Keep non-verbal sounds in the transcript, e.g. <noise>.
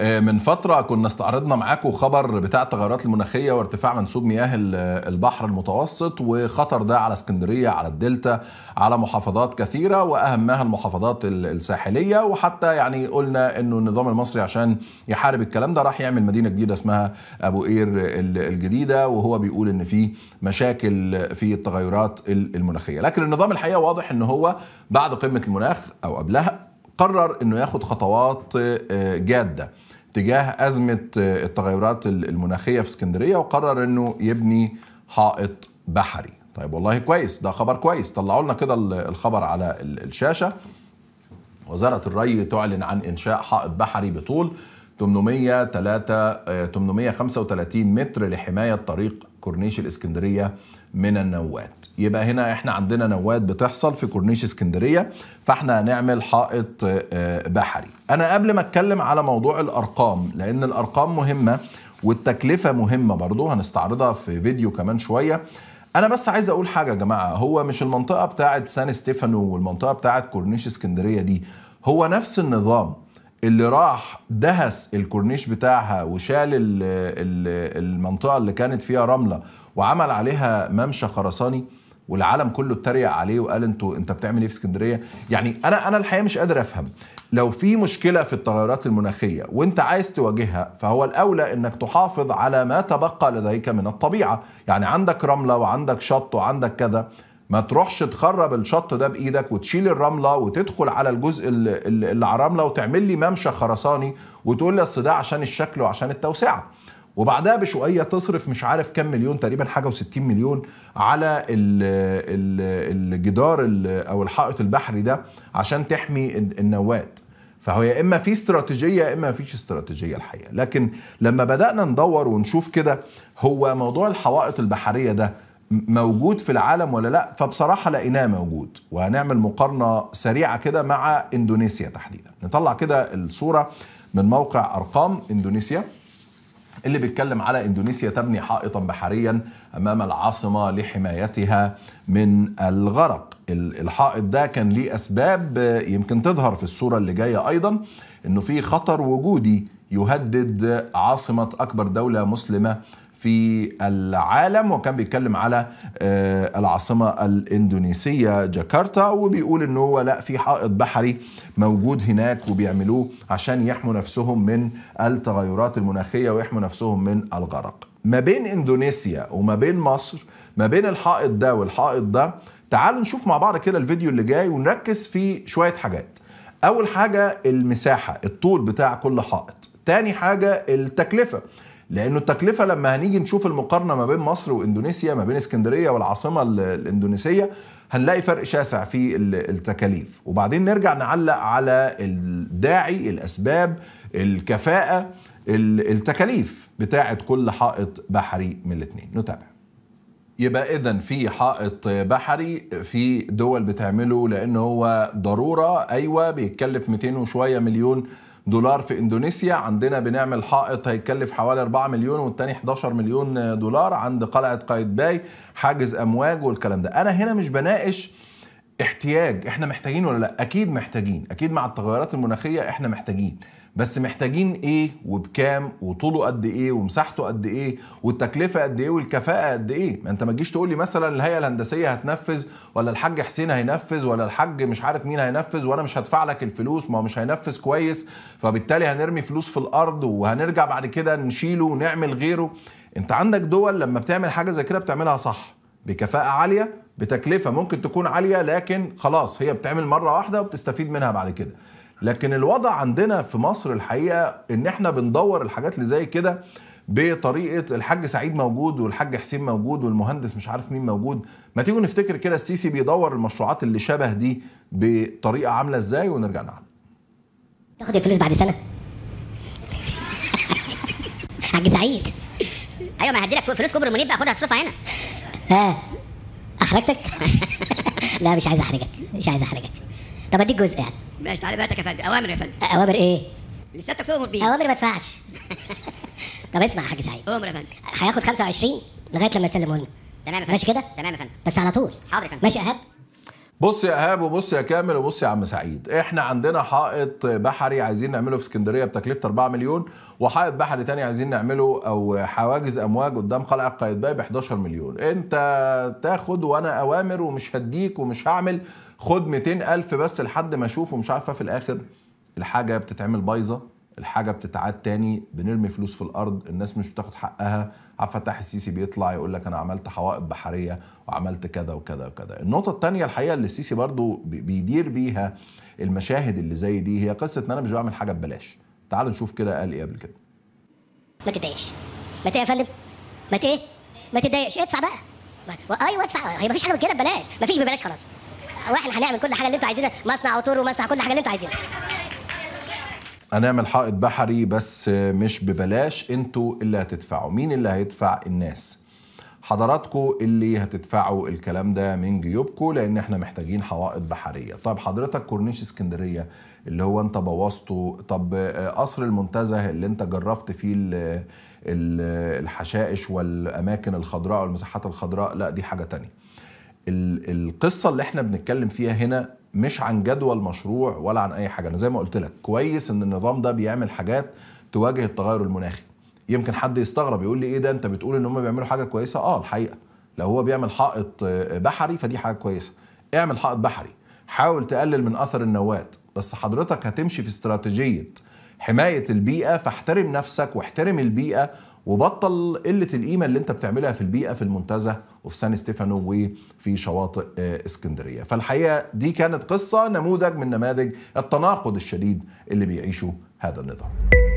آه، من فتره كنا استعرضنا معاكم خبر بتاع التغيرات المناخيه وارتفاع منسوب مياه البحر المتوسط وخطر ده على اسكندريه على الدلتا على محافظات كثيره واهمها المحافظات الساحليه وحتى يعني قلنا انه النظام المصري عشان يحارب الكلام ده راح يعمل مدينه جديده اسمها ابو قير الجديده وهو بيقول ان في مشاكل في التغيرات المناخيه لكن النظام الحقيقه واضح ان هو بعد قمه المناخ او قبلها قرر انه ياخد خطوات آه، جاده تجاه أزمة آه، التغيرات المناخية في اسكندرية وقرر أنه يبني حائط بحري طيب والله كويس ده خبر كويس طلعوا لنا كده الخبر على الشاشة وزارة الري تعلن عن إنشاء حائط بحري بطول 803 835 آه، متر لحماية طريق كورنيش الإسكندرية من النواة يبقى هنا احنا عندنا نواد بتحصل في كورنيش اسكندريه فاحنا هنعمل حائط آه، بحري انا قبل ما اتكلم على موضوع الارقام لان الارقام مهمه والتكلفه مهمه برضو هنستعرضها في فيديو كمان شويه انا بس عايز اقول حاجه يا جماعه هو مش المنطقه بتاعه سان ستيفانو والمنطقه بتاعه كورنيش اسكندريه دي هو نفس النظام اللي راح دهس الكورنيش بتاعها وشال المنطقه اللي كانت فيها رمله وعمل عليها ممشى خرساني والعالم كله اتريق عليه وقال انتوا انت بتعمل ايه في اسكندريه يعني انا انا الحقيقه مش قادر افهم لو في مشكله في التغيرات المناخيه وانت عايز تواجهها فهو الاولى انك تحافظ على ما تبقى لديك من الطبيعه يعني عندك رمله وعندك شط وعندك كذا ما تروحش تخرب الشط ده بايدك وتشيل الرمله وتدخل على الجزء اللي على الرمله وتعمل لي ممشى خرساني وتقول لي اصل ده عشان الشكل وعشان التوسعه وبعدها بشويه تصرف مش عارف كام مليون تقريبا حاجه و60 مليون على الجدار او الحائط البحري ده عشان تحمي النواة فهو يا اما في استراتيجيه يا اما فيش استراتيجيه الحقيقه لكن لما بدانا ندور ونشوف كده هو موضوع الحوائط البحريه ده موجود في العالم ولا لا فبصراحه لقيناه موجود وهنعمل مقارنه سريعه كده مع اندونيسيا تحديدا نطلع كده الصوره من موقع ارقام اندونيسيا اللي بيتكلم على اندونيسيا تبني حائطا بحريا امام العاصمه لحمايتها من الغرق الحائط ده كان ليه اسباب يمكن تظهر في الصوره اللي جايه ايضا انه في خطر وجودي يهدد عاصمه اكبر دوله مسلمه في العالم وكان بيتكلم على آه، العاصمة الإندونيسية جاكرتا وبيقول ان هو لا في حائط بحري موجود هناك وبيعملوه عشان يحموا نفسهم من التغيرات المناخية ويحموا نفسهم من الغرق ما بين إندونيسيا وما بين مصر ما بين الحائط ده والحائط ده تعالوا نشوف مع بعض كده الفيديو اللي جاي ونركز في شوية حاجات أول حاجة المساحة الطول بتاع كل حائط تاني حاجة التكلفة لانه التكلفه لما هنيجي نشوف المقارنه ما بين مصر واندونيسيا ما بين اسكندريه والعاصمه الاندونيسيه هنلاقي فرق شاسع في التكاليف وبعدين نرجع نعلق على الداعي الاسباب الكفاءه التكاليف بتاعه كل حائط بحري من الاثنين نتابع يبقى اذا في حائط بحري في دول بتعمله لان هو ضروره ايوه بيتكلف 200 وشويه مليون دولار في اندونيسيا عندنا بنعمل حائط هيكلف حوالي 4 مليون والتاني 11 مليون دولار عند قلعه قايتباي حاجز امواج والكلام ده انا هنا مش بناقش احتياج احنا محتاجين ولا لا اكيد محتاجين اكيد مع التغيرات المناخيه احنا محتاجين بس محتاجين ايه وبكام وطوله قد ايه ومساحته قد ايه والتكلفه قد ايه والكفاءه قد ايه ما انت ما تجيش تقول لي مثلا الهيئه الهندسيه هتنفذ ولا الحاج حسين هينفذ ولا الحاج مش عارف مين هينفذ وانا مش هدفع لك الفلوس ما هو مش هينفذ كويس فبالتالي هنرمي فلوس في الارض وهنرجع بعد كده نشيله ونعمل غيره انت عندك دول لما بتعمل حاجه زي كده بتعملها صح بكفاءه عاليه بتكلفه ممكن تكون عاليه لكن خلاص هي بتعمل مره واحده وبتستفيد منها بعد كده لكن الوضع عندنا في مصر الحقيقه ان احنا بندور الحاجات اللي زي كده بطريقه الحاج سعيد موجود والحاج حسين موجود والمهندس مش عارف مين موجود ما تيجوا نفتكر كده السيسي بيدور المشروعات اللي شبه دي بطريقه عامله ازاي ونرجع نعمل تاخد الفلوس بعد سنه حاج سعيد ايوه ما هديلك فلوس كبر منيب بقى خدها اصرفها هنا ها احرجتك <laughs> لا مش عايز احرجك مش عايز احرجك طب اديك جزء يعني ماشي تعالى بقى يا فندم اوامر يا فندم اوامر ايه لساتك تؤمر بيه اوامر ما تدفعش <laughs> طب اسمع يا حاج سعيد اوامر يا فندم هياخد 25 لغايه لما يسلمه لنا تمام يا فندم ماشي كده تمام يا فندم بس على طول حاضر يا فندم ماشي يا بص يا ايهاب وبص يا كامل وبص يا عم سعيد احنا عندنا حائط بحري عايزين نعمله في اسكندريه بتكلفه 4 مليون وحائط بحري تاني عايزين نعمله او حواجز امواج قدام قلعه قايتباي ب 11 مليون انت تاخد وانا اوامر ومش هديك ومش هعمل خد 200000 بس لحد ما اشوف ومش عارفه في الاخر الحاجه بتتعمل بايظه الحاجه بتتعاد تاني بنرمي فلوس في الارض الناس مش بتاخد حقها عبد الفتاح السيسي بيطلع يقول لك انا عملت حوائط بحريه وعملت كذا وكذا وكذا النقطه الثانيه الحقيقه اللي السيسي برضو بيدير بيها المشاهد اللي زي دي هي قصه ان انا مش بعمل حاجه ببلاش تعالوا نشوف كده قال ايه قبل كده ما تضايقش ما تضايق يا فندم ما ايه ما تضايقش ادفع بقى و... ايوه ادفع هي ما فيش حاجه كده ببلاش ما فيش ببلاش خلاص واحنا هنعمل كل حاجه اللي انتوا عايزينها مصنع عطور ومصنع كل حاجه اللي انتوا عايزينها هنعمل حائط بحري بس مش ببلاش انتوا اللي هتدفعوا مين اللي هيدفع الناس حضراتكم اللي هتدفعوا الكلام ده من جيوبكم لان احنا محتاجين حوائط بحريه طب حضرتك كورنيش اسكندريه اللي هو انت بوظته طب قصر المنتزه اللي انت جرفت فيه الحشائش والاماكن الخضراء والمساحات الخضراء لا دي حاجه تانية القصه اللي احنا بنتكلم فيها هنا مش عن جدول مشروع ولا عن اي حاجه انا زي ما قلت لك كويس ان النظام ده بيعمل حاجات تواجه التغير المناخي يمكن حد يستغرب يقول لي ايه ده انت بتقول ان هم بيعملوا حاجه كويسه اه الحقيقه لو هو بيعمل حائط آه، بحري فدي حاجه كويسه اعمل حائط بحري حاول تقلل من اثر النواه بس حضرتك هتمشي في استراتيجيه حمايه البيئه فاحترم نفسك واحترم البيئه وبطل قله القيمه اللي انت بتعملها في البيئه في المنتزه وفي سان ستيفانو وفي شواطئ آه، اسكندريه فالحقيقه دي كانت قصه نموذج من نماذج التناقض الشديد اللي بيعيشه هذا النظام